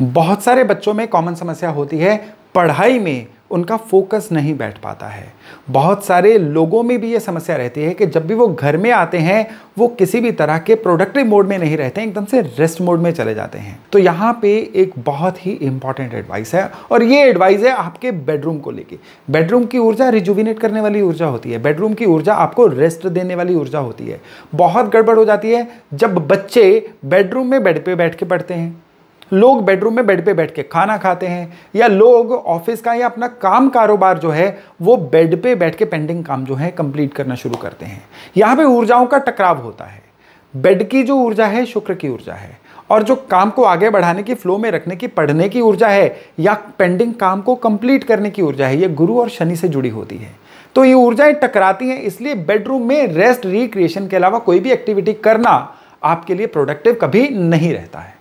बहुत सारे बच्चों में कॉमन समस्या होती है पढ़ाई में उनका फोकस नहीं बैठ पाता है बहुत सारे लोगों में भी ये समस्या रहती है कि जब भी वो घर में आते हैं वो किसी भी तरह के प्रोडक्टिव मोड में नहीं रहते एकदम से रेस्ट मोड में चले जाते हैं तो यहाँ पे एक बहुत ही इंपॉर्टेंट एडवाइस है और ये एडवाइस है आपके बेडरूम को लेके बेडरूम की ऊर्जा रिजुविनेट करने वाली ऊर्जा होती है बेडरूम की ऊर्जा आपको रेस्ट देने वाली ऊर्जा होती है बहुत गड़बड़ हो जाती है जब बच्चे बेडरूम में बेड पर बैठ के पढ़ते हैं लोग बेडरूम में बेड पे बैठ के खाना खाते हैं या लोग ऑफिस का या अपना काम कारोबार जो है वो बेड पे बैठ के पेंडिंग काम जो है कंप्लीट करना शुरू करते हैं यहाँ पे ऊर्जाओं का टकराव होता है बेड की जो ऊर्जा है शुक्र की ऊर्जा है और जो काम को आगे बढ़ाने की फ्लो में रखने की पढ़ने की ऊर्जा है या पेंडिंग काम को कंप्लीट करने की ऊर्जा है ये गुरु और शनि से जुड़ी होती है तो ये ऊर्जाएं टकराती हैं इसलिए बेडरूम में रेस्ट रिक्रिएशन के अलावा कोई भी एक्टिविटी करना आपके लिए प्रोडक्टिव कभी नहीं रहता है